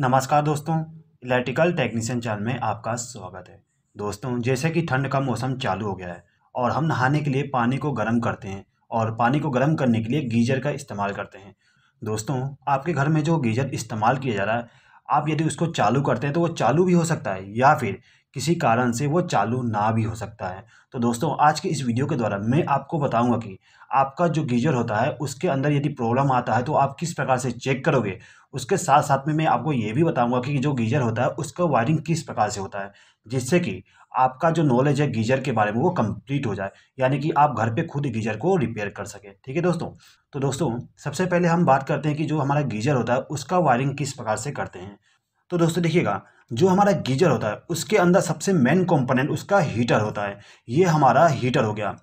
नमस्कार दोस्तों electrical technician channel में आपका स्वागत है दोस्तों जैसे कि ठंड का मौसम चालू हो गया है और हम नहाने के लिए पानी को गर्म करते हैं और पानी को गर्म करने के लिए गीजर का इस्तेमाल करते हैं दोस्तों आपके घर में जो गीजर इस्तेमाल किया जा रहा है आप यदि उसको चालू करते हैं तो वो चालू भी हो सकता है या फिर किसी कारण से वो चालू ना भी हो सकता है तो दोस्तों आज के इस वीडियो के द्वारा मैं आपको बताऊंगा कि आपका जो गीजर होता है उसके अंदर यदि प्रॉब्लम आता है तो आप किस प्रकार से चेक करोगे उसके साथ साथ में मैं आपको ये भी बताऊंगा कि जो गीजर होता है उसका वायरिंग किस प्रकार से होता है जिससे कि आपका जो नॉलेज है गीजर के बारे में वो कंप्लीट हो जाए यानी कि आप घर पर खुद गीजर को रिपेयर कर सकें ठीक है दोस्तों तो दोस्तों सबसे पहले हम बात करते हैं कि जो हमारा गीजर होता है उसका वायरिंग किस प्रकार से करते हैं तो दोस्तों देखिएगा जो हमारा गीजर होता है उसके अंदर सबसे मेन कंपोनेंट उसका हीटर होता है ये हमारा हीटर हो गया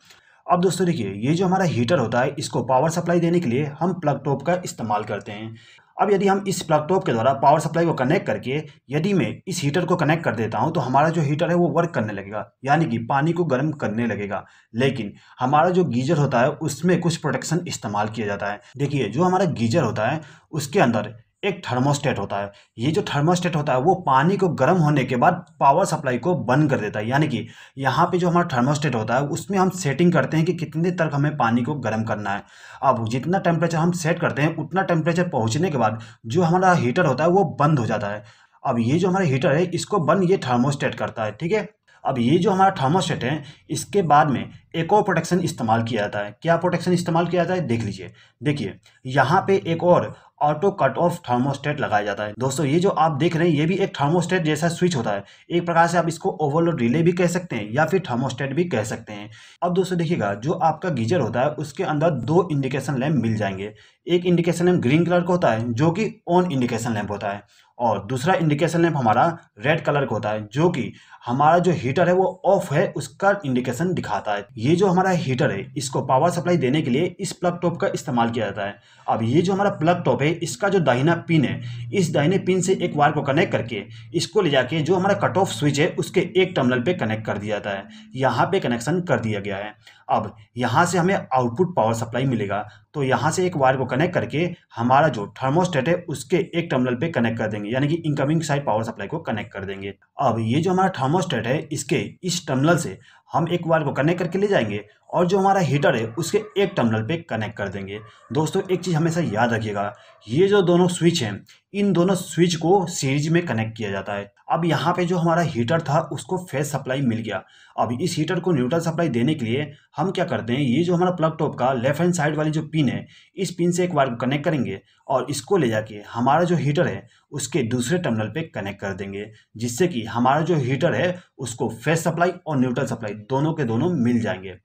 अब दोस्तों देखिए ये जो हमारा हीटर होता है इसको पावर सप्लाई देने के लिए हम प्लग टॉप का इस्तेमाल करते हैं अब यदि हम इस प्लग टॉप के द्वारा पावर सप्लाई को कनेक्ट करके यदि मैं इस हीटर को कनेक्ट कर देता हूं तो हमारा जो हीटर है वो वर्क करने लगेगा यानी कि पानी को गर्म करने लगेगा लेकिन हमारा जो गीजर होता है उसमें कुछ प्रोटेक्शन इस्तेमाल किया जाता है देखिए जो हमारा गीजर होता है उसके अंदर एक थर्मोस्टेट होता है ये जो थर्मोस्टेट होता है वो पानी को गर्म होने के बाद पावर सप्लाई को बंद कर देता है यानी कि यहाँ पे जो हमारा थर्मोस्टेट होता है उसमें हम सेटिंग करते हैं कि कितने तक हमें पानी को गर्म करना है अब जितना टेम्परेचर हम सेट करते हैं उतना टेम्परेचर पहुँचने के बाद जो हमारा हीटर होता है वो बंद हो जाता है अब ये जो हमारा हीटर है इसको बंद ये थर्मोस्टेट करता है ठीक है अब ये जो हमारा थर्मोस्टेट है इसके बाद में एको प्रोटेक्शन इस्तेमाल किया जाता है क्या प्रोटेक्शन इस्तेमाल किया जाता है देख लीजिए देखिए यहाँ पे एक और ऑटो कट ऑफ थर्मोस्टेट लगाया जाता है दोस्तों ये जो आप देख रहे हैं ये भी एक थर्मोस्टेट जैसा स्विच होता है एक प्रकार से आप इसको ओवरलोड रिले भी कह सकते हैं या फिर थर्मोस्टेट भी कह सकते हैं अब दोस्तों देखिएगा जो आपका गीजर होता है उसके अंदर दो इंडिकेशन लैम्प मिल जाएंगे एक इंडिकेशन लैम्प ग्रीन कलर का होता है जो कि ऑन इंडिकेशन लैम्प होता है और दूसरा इंडिकेशन लैम्प हमारा रेड कलर का होता है जो कि हमारा जो हीटर है वो ऑफ है उसका इंडिकेशन दिखाता है ये जो हमारा हीटर है इसको पावर सप्लाई देने के लिए इस प्लग टॉप का इस्तेमाल किया जाता है अब ये जो हमारा प्लग टॉप है इसका जो दाहिना पिन है इस दाहिने पिन से एक वायर को कनेक्ट करके इसको ले जाके जो हमारा कट ऑफ स्विच है उसके एक टर्मिनल पर कनेक्ट कर दिया जाता है यहाँ पर कनेक्शन कर दिया गया है अब यहाँ से हमें आउटपुट पावर सप्लाई मिलेगा तो यहाँ से एक वायर को कनेक्ट करके हमारा जो थर्मोस्टेट है उसके एक टर्मिनल पे कनेक्ट कर देंगे यानी कि इनकमिंग साइड पावर सप्लाई को कनेक्ट कर देंगे अब ये जो हमारा थर्मोस्टेट है इसके इस टर्मिनल से हम एक वायर को कनेक्ट करके ले जाएंगे और जो हमारा हीटर है उसके एक टर्मिनल पे कनेक्ट कर देंगे दोस्तों एक चीज़ हमेशा याद रखिएगा ये जो दोनों स्विच हैं इन दोनों स्विच को सीरीज में कनेक्ट किया जाता है अब यहाँ पे जो हमारा हीटर था उसको फेस सप्लाई मिल गया अब इस हीटर को न्यूट्रल सप्लाई देने के लिए हम क्या करते हैं ये जो हमारा प्लग टॉप का लेफ्ट हैंड साइड वाली जो पिन है इस पिन से एक वायर को कनेक्ट करेंगे और इसको ले जाके हमारा जो हीटर है उसके दूसरे टर्मिनल पर कनेक्ट कर देंगे जिससे कि हमारा जो हीटर है उसको फेस सप्लाई और न्यूट्रल सप्लाई दोनों के दोनों मिल जाएंगे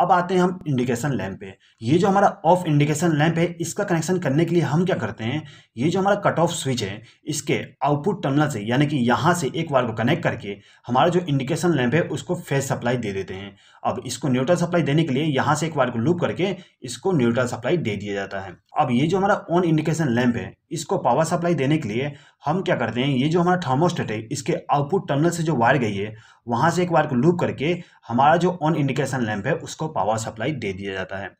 अब आते हैं हम इंडिकेशन लैम्प पे ये जो हमारा ऑफ इंडिकेशन लैम्प है इसका कनेक्शन करने के लिए हम क्या करते हैं ये जो हमारा कट ऑफ स्विच है इसके आउटपुट टर्मिनल से यानी कि यहाँ से एक बार को कनेक्ट करके हमारा जो इंडिकेशन लैम्प है उसको फेस सप्लाई दे देते हैं अब इसको न्यूट्रल सप्लाई देने के लिए यहाँ से एक वायर को लूप करके इसको न्यूट्रल सप्लाई दे दिया जाता है अब ये जो हमारा ऑन इंडिकेशन लैम्प है इसको पावर सप्लाई देने के लिए हम क्या करते हैं ये जो हमारा थर्मोस्टेट है इसके आउटपुट टर्मिनल से जो वायर गई है वहाँ से एक वायर को लूप करके हमारा जो ऑन इंडिकेशन लैम्प है उसको पावर सप्लाई दे दिया जाता है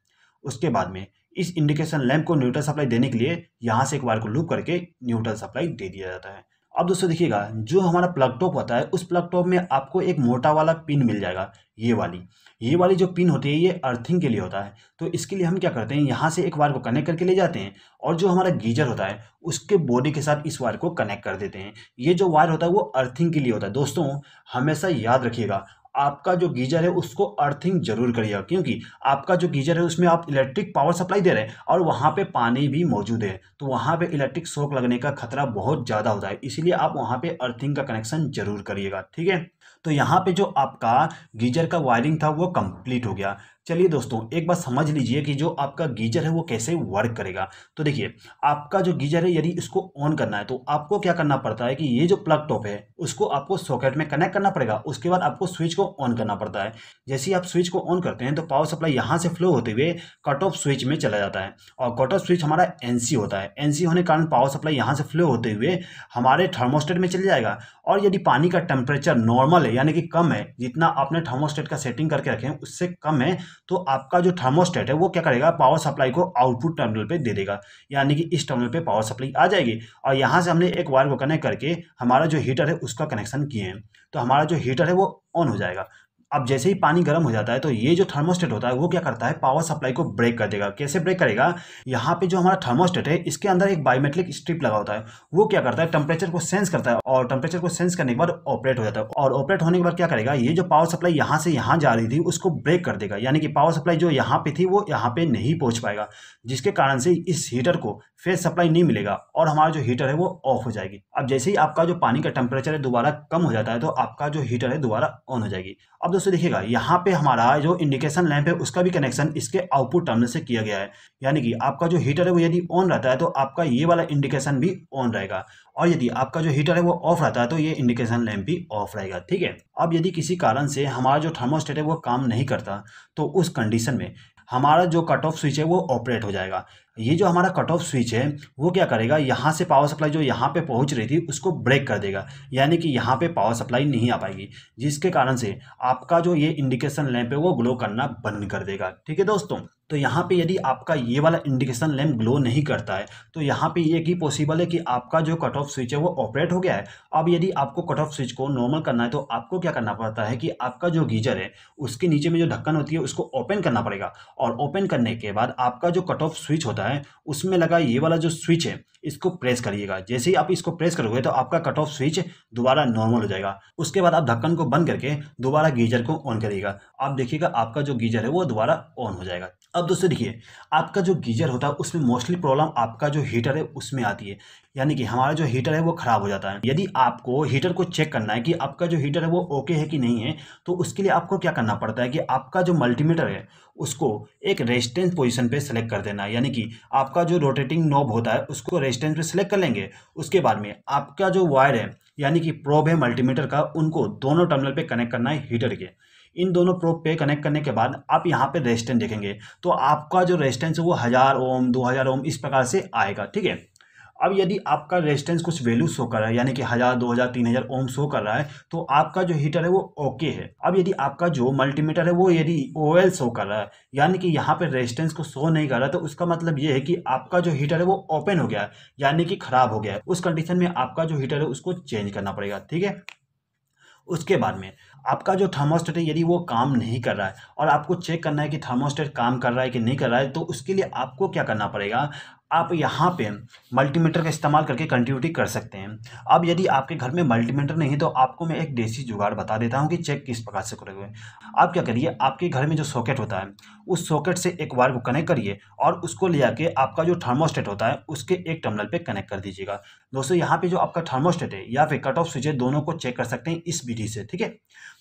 उसके बाद में इस इंडिकेशन लैम्प को न्यूट्रल सप्लाई देने के लिए यहाँ से एक वायर को लूप करके न्यूट्रल सप्लाई दे दिया जाता है अब दोस्तों देखिएगा जो हमारा प्लग टॉप होता है उस प्लग टॉप में आपको एक मोटा वाला पिन मिल जाएगा ये वाली ये वाली जो पिन होती है ये अर्थिंग के लिए होता है तो इसके लिए हम क्या करते हैं यहाँ से एक वायर को कनेक्ट करके ले जाते हैं और जो हमारा गीजर होता है उसके बॉडी के साथ इस वायर को कनेक्ट कर देते हैं ये जो वायर होता है वो अर्थिंग के लिए होता है दोस्तों हमेशा याद रखिएगा आपका जो गीजर है उसको अर्थिंग जरूर करिएगा क्योंकि आपका जो गीजर है उसमें आप इलेक्ट्रिक पावर सप्लाई दे रहे हैं और वहाँ पे पानी भी मौजूद है तो वहाँ पे इलेक्ट्रिक शॉक लगने का खतरा बहुत ज़्यादा होता है इसीलिए आप वहाँ पे अर्थिंग का कनेक्शन जरूर करिएगा ठीक है तो यहाँ पे जो आपका गीजर का वायरिंग था वो कंप्लीट हो गया चलिए दोस्तों एक बार समझ लीजिए कि जो आपका गीजर है वो कैसे वर्क करेगा तो देखिए आपका जो गीजर है यदि इसको ऑन करना है तो आपको क्या करना पड़ता है कि ये जो प्लग टॉप है उसको आपको सॉकेट में कनेक्ट करना पड़ेगा उसके बाद आपको स्विच को ऑन करना पड़ता है जैसे ही आप स्विच को ऑन करते हैं तो पावर सप्लाई यहाँ से फ्लो होते हुए कट ऑफ स्विच में चला जाता है और कट ऑफ स्विच हमारा एन होता है एन होने के कारण पावर सप्लाई यहाँ से फ्लो होते हुए हमारे थर्मोस्टेट में चले जाएगा और यदि पानी का टेम्परेचर नॉर्मल नॉर्मल है यानी कि कम है जितना आपने थर्मोस्टेट का सेटिंग करके रखे हैं उससे कम है तो आपका जो थर्मोस्टेट है वो क्या करेगा पावर सप्लाई को आउटपुट टर्मिनल पे दे देगा यानी कि इस टर्मिनल पे पावर सप्लाई आ जाएगी और यहाँ से हमने एक वायर को कनेक्ट करके हमारा जो हीटर है उसका कनेक्शन किए हैं तो हमारा जो हीटर है वो ऑन हो जाएगा अब जैसे ही पानी गर्म हो जाता है तो ये जो थर्मोस्टेट होता है वो क्या करता है पावर सप्लाई को ब्रेक कर देगा कैसे ब्रेक करेगा यहाँ पे जो हमारा थर्मोस्टेट है इसके अंदर एक बायोमेट्रिक स्ट्रिप लगा होता है वो क्या करता है टेम्परेचर को सेंस करता है और टेम्परेचर को सेंस करने के बाद ऑपरेट हो जाता है और ऑपरेट होने के बाद क्या करेगा ये जो पावर सप्लाई यहाँ से यहाँ जा रही थी उसको ब्रेक कर देगा यानी कि पावर सप्लाई जो यहाँ पे थी वो यहाँ पे नहीं पहुँच पाएगा जिसके कारण से इस हीटर को फेस सप्लाई नहीं मिलेगा और हमारा जो हीटर है वो ऑफ हो जाएगी अब जैसे ही आपका जो पानी का टेम्परेचर है दोबारा कम हो जाता है तो आपका जो हीटर है दोबारा ऑन हो जाएगी अब दोस्तों देखिएगा यहाँ पे हमारा जो इंडिकेशन लैंप है उसका भी कनेक्शन इसके आउटपुट टर्मिनल से किया गया है यानी कि आपका जो हीटर है वो यदि ऑन रहता है तो आपका ये वाला इंडिकेशन भी ऑन रहेगा और यदि आपका जो हीटर है वो ऑफ रहता है तो ये इंडिकेशन लैंप भी ऑफ रहेगा ठीक है अब यदि किसी कारण से हमारा जो थर्मोस्टेट है वो काम नहीं करता तो उस कंडीशन में हमारा जो कट ऑफ स्विच है वो ऑपरेट हो जाएगा ये जो हमारा कट ऑफ स्विच है वो क्या करेगा यहाँ से पावर सप्लाई जो यहाँ पे पहुँच रही थी उसको ब्रेक कर देगा यानी कि यहाँ पे पावर सप्लाई नहीं आ पाएगी जिसके कारण से आपका जो ये इंडिकेशन लैंप है वो ग्लो करना बंद कर देगा ठीक है दोस्तों तो यहाँ पे यदि आपका ये वाला इंडिकेशन लैंप ग्लो नहीं करता है तो यहाँ पे ये की पॉसिबल है कि आपका जो कट ऑफ स्विच है वो ऑपरेट हो गया है अब यदि आपको कट ऑफ स्विच को नॉर्मल करना है तो आपको क्या करना पड़ता है कि आपका जो गीजर है उसके नीचे में जो ढक्कन होती है उसको ओपन करना पड़ेगा और ओपन करने के बाद आपका जो कट ऑफ स्विच होता है है उसमें लगा ये वाला जो स्विच है इसको प्रेस करिएगा जैसे ही आप इसको प्रेस करोगे तो आपका कट ऑफ स्विच दोबारा नॉर्मल हो जाएगा उसके बाद आप ढक्कन को बंद करके दोबारा गीजर को ऑन करिएगा आप देखिएगा आपका जो गीजर है वो दोबारा ऑन हो जाएगा अब दोस्तों देखिए आपका जो गीजर होता है उसमें मोस्टली प्रॉब्लम आपका जो हीटर है उसमें आती है यानी कि हमारा जो हीटर है वो ख़राब हो जाता है यदि आपको हीटर को चेक करना है कि आपका जो हीटर है वो ओके है कि नहीं है तो उसके लिए आपको क्या करना पड़ता है कि आपका जो मल्टीमीटर है उसको एक रेजिस्टेंस पोजीशन पे सेलेक्ट कर देना है यानी कि आपका जो रोटेटिंग नॉब होता है उसको रेजिस्टेंस पे सिलेक्ट कर लेंगे उसके बाद में आपका जो वायर है यानी कि प्रोब है मल्टीमीटर का उनको दोनों टर्मिनल पे कनेक्ट करना है हीटर के इन दोनों प्रोब पे कनेक्ट करने के बाद आप यहाँ पे रेजिस्टेंस देखेंगे तो आपका जो रेजिस्टेंस है वो हज़ार ओम दो हज़ार ओम इस प्रकार से आएगा ठीक है अब यदि आपका रेजिस्टेंस कुछ वैल्यू शो कर रहा है यानी कि हज़ार दो हज़ार तीन हज़ार ओम शो कर रहा है तो आपका जो हीटर है वो ओके है अब यदि आपका जो मल्टीमीटर है वो यदि ओ एल शो कर रहा है यानी कि यहाँ पर रेजिस्टेंस को शो नहीं कर रहा तो उसका मतलब ये है कि आपका जो हीटर है वो ओपन हो गया है यानी कि ख़राब हो गया है उस कंडीशन में आपका जो हीटर है उसको चेंज करना पड़ेगा ठीक है उसके बाद में आपका जो थर्मोस्टेट है यदि वो काम नहीं कर रहा है और आपको चेक करना है कि थर्मोस्टेट काम कर रहा है कि नहीं कर रहा है तो उसके लिए आपको क्या करना पड़ेगा आप यहाँ पे मल्टीमीटर का इस्तेमाल करके कंटिन्यूटी कर सकते हैं अब यदि आपके घर में मल्टीमीटर नहीं है तो आपको मैं एक देसी जुगाड़ बता देता हूँ कि चेक किस प्रकार से करोगे आप क्या करिए आपके घर में जो सॉकेट होता है उस सॉकेट से एक वायर को कनेक्ट करिए और उसको ले जाके आपका जो थर्मोस्टेट होता है उसके एक टर्मिनल पर कनेक्ट कर दीजिएगा दोस्तों यहाँ पर जो आपका थर्मोस्टेट है या फिर कट ऑफ स्विच है दोनों को चेक कर सकते हैं इस विधि से ठीक है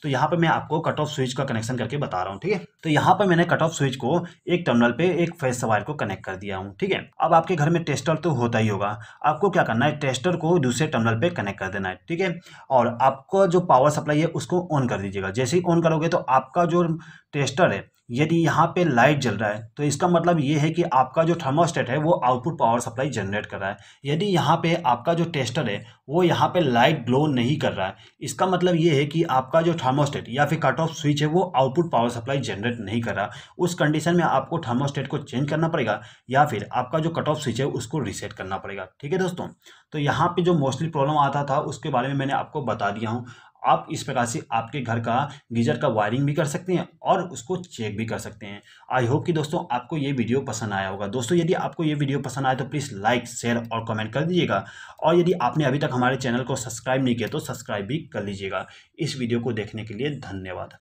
तो यहाँ पर मैं आपको कट ऑफ स्विच का कनेक्शन करके बता रहा हूँ ठीक है तो यहाँ पर मैंने कट ऑफ स्विच को एक टर्मिनल पर एक फेस वायर को कनेक्ट कर दिया हूँ ठीक है अब आपके घर में टेस्टर तो होता ही होगा आपको क्या करना है टेस्टर को दूसरे टर्मिनल पे कनेक्ट कर देना है ठीक है और आपका जो पावर सप्लाई है उसको ऑन कर दीजिएगा जैसे ही ऑन करोगे तो आपका जो टेस्टर है यदि यहाँ पे लाइट जल रहा है तो इसका मतलब ये है कि आपका जो थर्मोस्टेट है वो आउटपुट पावर सप्लाई जनरेट कर रहा है यदि यहाँ पे आपका जो टेस्टर है वो यहाँ पे लाइट ग्लो नहीं कर रहा है इसका मतलब ये है कि आपका जो थर्मोस्टेट या फिर कट ऑफ स्विच है वो आउटपुट पावर सप्लाई जनरेट नहीं कर रहा उस कंडीशन में आपको थर्मोस्टेट को चेंज करना पड़ेगा या फिर आपका जो कट ऑफ स्विच है उसको रिसेट करना पड़ेगा ठीक है दोस्तों तो यहाँ पर जो मोस्टली प्रॉब्लम आता था उसके बारे में मैंने आपको बता दिया हूँ आप इस प्रकार से आपके घर का गीजर का वायरिंग भी कर सकते हैं और उसको चेक भी कर सकते हैं आई होप कि दोस्तों आपको ये वीडियो पसंद आया होगा दोस्तों यदि आपको ये वीडियो पसंद आए तो प्लीज़ लाइक शेयर और कमेंट कर दीजिएगा और यदि आपने अभी तक हमारे चैनल को सब्सक्राइब नहीं किया तो सब्सक्राइब भी कर लीजिएगा इस वीडियो को देखने के लिए धन्यवाद